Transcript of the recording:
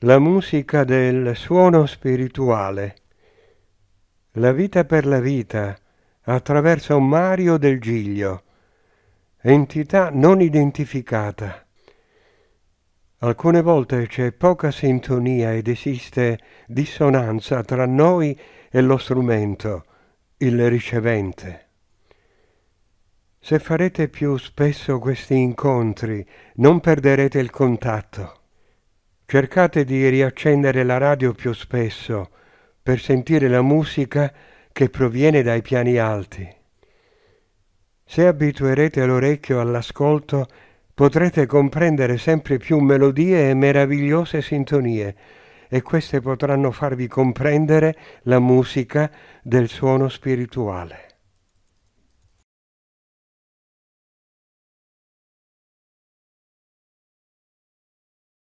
la musica del suono spirituale. La vita per la vita attraverso Mario del Giglio, entità non identificata. Alcune volte c'è poca sintonia ed esiste dissonanza tra noi e lo strumento, il ricevente. Se farete più spesso questi incontri, non perderete il contatto. Cercate di riaccendere la radio più spesso per sentire la musica che proviene dai piani alti. Se abituerete l'orecchio all'ascolto, potrete comprendere sempre più melodie e meravigliose sintonie, e queste potranno farvi comprendere la musica del suono spirituale.